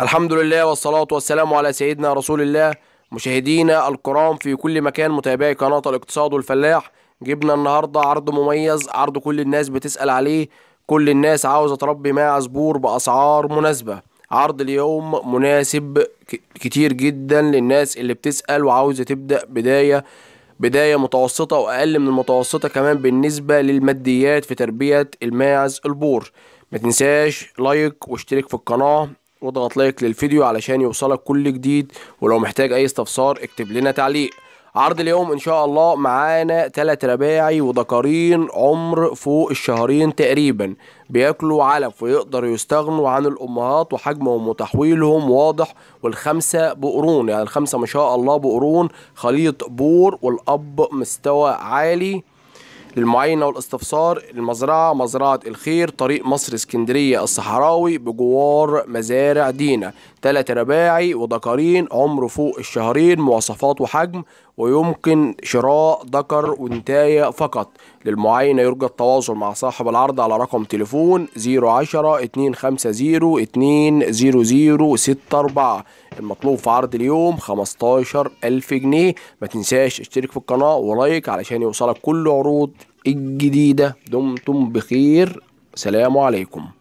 الحمد لله والصلاة والسلام على سيدنا رسول الله مشاهدينا الكرام في كل مكان متابعي قناة الاقتصاد والفلاح جبنا النهاردة عرض مميز عرض كل الناس بتسأل عليه كل الناس عاوزة تربي ماء زبور بأسعار مناسبة عرض اليوم مناسب كتير جدا للناس اللي بتسأل وعاوزة تبدأ بداية بداية متوسطة وأقل من المتوسطة كمان بالنسبة للماديات في تربية الماعز البور ما تنساش لايك واشترك في القناة واضغط لايك للفيديو علشان يوصلك كل جديد ولو محتاج اي استفسار اكتب لنا تعليق عرض اليوم ان شاء الله معانا تلات رباعي وذكرين عمر فوق الشهرين تقريبا بياكلوا علف ويقدروا يستغنوا عن الامهات وحجمهم وتحويلهم واضح والخمسه بقرون يعني الخمسه ما شاء الله بقرون خليط بور والاب مستوى عالي للمعاينة والاستفسار المزرعة مزرعة الخير طريق مصر اسكندرية الصحراوي بجوار مزارع دينا ثلاث رباعي وذكرين عمره فوق الشهرين مواصفات وحجم ويمكن شراء ذكر وانتاية فقط للمعاينة يرجى التواصل مع صاحب العرض على رقم تليفون 010 250 20064 المطلوب في عرض اليوم 15000 جنيه ما تنساش اشترك في القناة ولايك علشان يوصلك كل عروض الجديدة دمتم بخير سلام عليكم